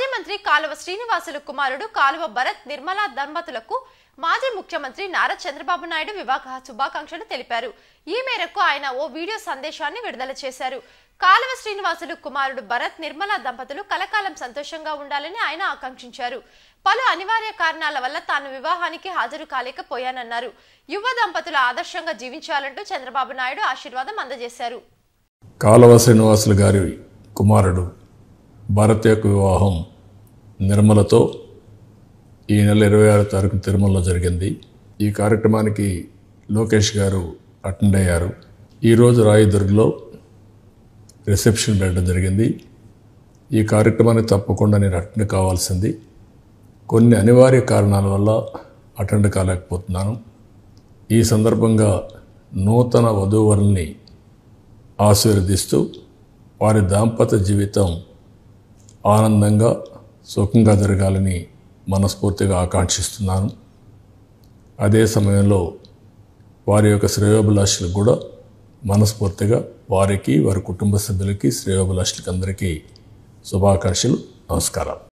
మాజీ మంత్రి కాలువ శ్రీనివాసులు కుమారుడు కాలువ భరత్ నిర్మలా దంపతులకు మాజీ ముఖ్యమంత్రి నారా చంద్రబాబు నాయుడు వివాహ శుభాకాంక్షలు తెలిపారు ఈ మేరకు ఆయన ఓ వీడియో సందేశాన్ని విడుదల చేశారు కాలువ శ్రీనివాసులు కుమారుడు భరత్ నిర్మలా దంపతులు కలకాలం సంతోషంగా ఉండాలని ఆయన ఆకాంక్షించారు పలు అనివార్య కారణాల వల్ల తాను వివాహానికి హాజరు కాలేకపోయానన్నారు యువ దంపతులు ఆదర్శంగా జీవించాలంటూ చంద్రబాబు నాయుడు ఆశీర్వాదం అందజేశారు కాలువ శ్రీనివాసులు గారి కుమారుడు భారత్ యొక్క వివాహం నిర్మలతో ఈ నెల ఇరవై ఆరు తారీఖు తిరుమలలో జరిగింది ఈ కార్యక్రమానికి లోకేష్ గారు అటెండ్ అయ్యారు ఈరోజు రాయదుర్గ్లో రిసెప్షన్ పెట్టడం జరిగింది ఈ కార్యక్రమాన్ని తప్పకుండా నేను అటెండ్ కావాల్సింది కొన్ని అనివార్య కారణాల వల్ల అటెండ్ కాలేకపోతున్నాను ఈ సందర్భంగా నూతన వధూవరుల్ని ఆశీర్వదిస్తూ వారి దాంపత్య జీవితం ఆనందంగా సుఖంగా జరగాలని మనస్ఫూర్తిగా ఆకాంక్షిస్తున్నాను అదే సమయంలో వారి యొక్క శ్రేయోభిలాషులకు కూడా మనస్ఫూర్తిగా వారికి వారి కుటుంబ సభ్యులకి శ్రేయోభిలాషులకి అందరికీ శుభాకాంక్షలు నమస్కారం